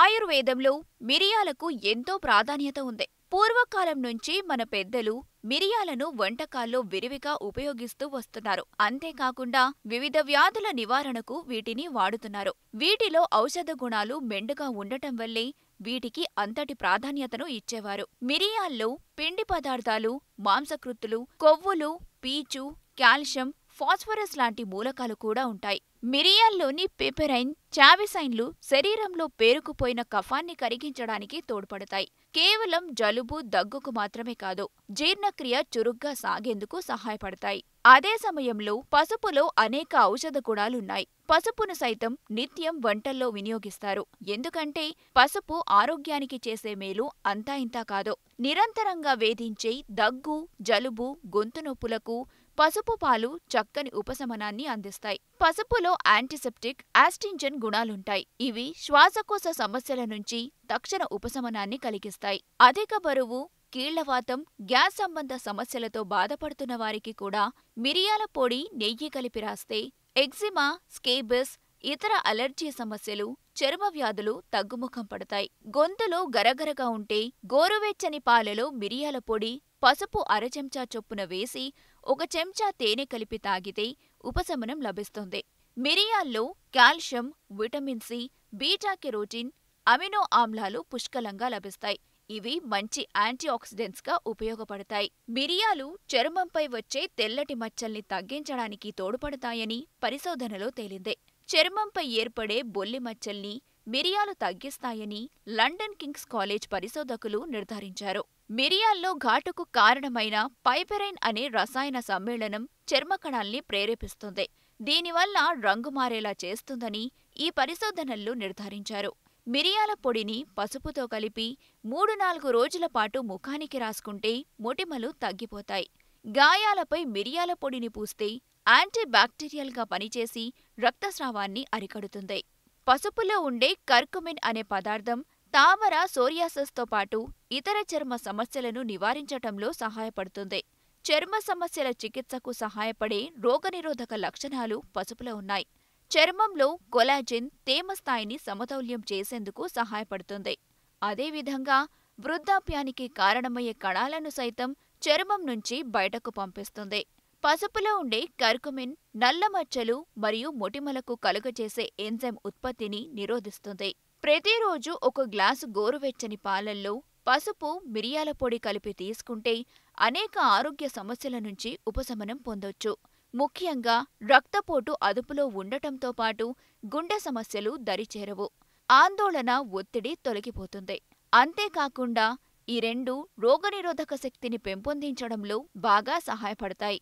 ఆయుర్వేదంలో మిరియాలకు ఎంతో ప్రాధాన్యత ఉంది పూర్వకాలం నుంచి మన పెద్దలు మిరియాలను వంటకాల్లో విరివిగా ఉపయోగిస్తూ వస్తున్నారు అంతేకాకుండా వివిధ వ్యాధుల నివారణకు వీటిని వాడుతున్నారు వీటిలో ఔషధ గుణాలు మెండుగా ఉండటం వల్లే వీటికి అంతటి ప్రాధాన్యతను ఇచ్చేవారు మిరియాల్లో పిండి పదార్థాలు మాంసకృత్తులు కొవ్వులు పీచు కాల్షియం ఫాస్ఫరస్ లాంటి మూలకాలు కూడా ఉంటాయి మిరియాల్లోని పేపెరైన్ చావిసైన్లు శరీరంలో పేరుకుపోయిన కఫాన్ని కరిగించడానికి తోడ్పడతాయి కేవలం జలుబు దగ్గుకు మాత్రమే కాదు జీర్ణక్రియ చురుగ్గా సాగేందుకు సహాయపడతాయి అదే సమయంలో పసుపులో అనేక ఔషధ గుణాలున్నాయి పసుపును సైతం నిత్యం వంటల్లో వినియోగిస్తారు ఎందుకంటే పసుపు ఆరోగ్యానికి చేసే మేలు అంతా ఇంతా కాదు నిరంతరంగా వేధించే దగ్గు జలుబు గొంతు నొప్పులకు పసుపు పాలు చక్కని ఉపశమనాన్ని అందిస్తాయి పసుపులో యాంటీసెప్టిక్ యాస్టింజన్ గుణాలుంటాయి ఇవి శ్వాసకోశ సమస్యల నుంచి తక్షణ ఉపశమనాన్ని కలిగిస్తాయి అధిక బరువు కీళ్లవాతం గ్యాస్ సంబంధ సమస్యలతో బాధపడుతున్న వారికి కూడా మిరియాల పొడి నెయ్యి కలిపి రాస్తే ఎగ్జిమా స్కేబిస్ ఇతర అలర్జీ సమస్యలు చర్మ వ్యాధులు తగ్గుముఖం పడతాయి గొంతులో గరగరగా ఉంటే గోరువెచ్చని పాలలో మిరియాల పొడి పసుపు అర చెంచా చొప్పున వేసి ఒక చెంచా తేనె కలిపి తాగితే ఉపశమనం లభిస్తుంది మిరియాల్లో calcium vitamin C beta carotene amino ఆమ్లాలు పుష్కలంగా లభిస్తాయి ఇవి మంచి యాంటీఆక్సిడెంట్స్గా ఉపయోగపడతాయి మిరియాలు చర్మంపై వచ్చే తెల్లటి మచ్చల్ని తగ్గించడానికి తోడ్పడతాయని పరిశోధనలో తేలిందే చర్మంపై ఏర్పడే బొల్లి మచ్చల్ని మిరియాలు తగ్గిస్తాయని లండన్ కింగ్స్ కాలేజ్ పరిశోధకులు నిర్ధారించారు మిరియాల్లో ఘాటుకు కారణమైన పైపెరైన్ అనే రసాయన సమ్మేళనం చర్మకణాల్ని ప్రేరేపిస్తుంది దీనివల్ల రంగు మారేలా చేస్తుందని ఈ పరిశోధనల్లో నిర్ధారించారు మిరియాల పొడిని పసుపుతో కలిపి మూడు నాలుగు రోజుల పాటు ముఖానికి రాసుకుంటే మొటిమలు తగ్గిపోతాయి గాయాలపై మిరియాల పొడిని పూస్తే యాంటీబ్యాక్టీరియల్గా పనిచేసి రక్తస్రావాన్ని అరికడుతుంది పసుపులో ఉండే కర్కుమిన్ అనే పదార్థం తామర సోరియాసస్తో పాటు ఇతర చర్మ సమస్యలను నివారించటంలో సహాయపడుతుంది చర్మ సమస్యల చికిత్సకు సహాయపడే రోగనిరోధక లక్షణాలు పసుపులో ఉన్నాయి చర్మంలో కొలాజిన్ తేమ స్థాయిని సమతౌల్యం చేసేందుకు సహాయపడుతుంది అదేవిధంగా వృద్ధాప్యానికి కారణమయ్యే కణాలను సైతం చర్మం నుంచి బయటకు పంపిస్తుంది పసుపులో ఉండే కర్కుమిన్ నల్ల మచ్చలు మరియు మొటిమలకు కలుగజేసే ఎంజైమ్ ఉత్పత్తిని నిరోధిస్తుంది ప్రతిరోజు ఒక గ్లాసు గోరువెచ్చని పాలల్లో పసుపు మిరియాల పొడి కలిపి తీసుకుంటే అనేక ఆరోగ్య సమస్యల నుంచి ఉపశమనం పొందొచ్చు ముఖ్యంగా రక్తపోటు అదుపులో ఉండటంతో పాటు గుండె సమస్యలు దరిచేరవు ఆందోళన ఒత్తిడి తొలగిపోతుంది అంతేకాకుండా ఈ రెండు రోగనిరోధక శక్తిని పెంపొందించడంలో బాగా సహాయపడతాయి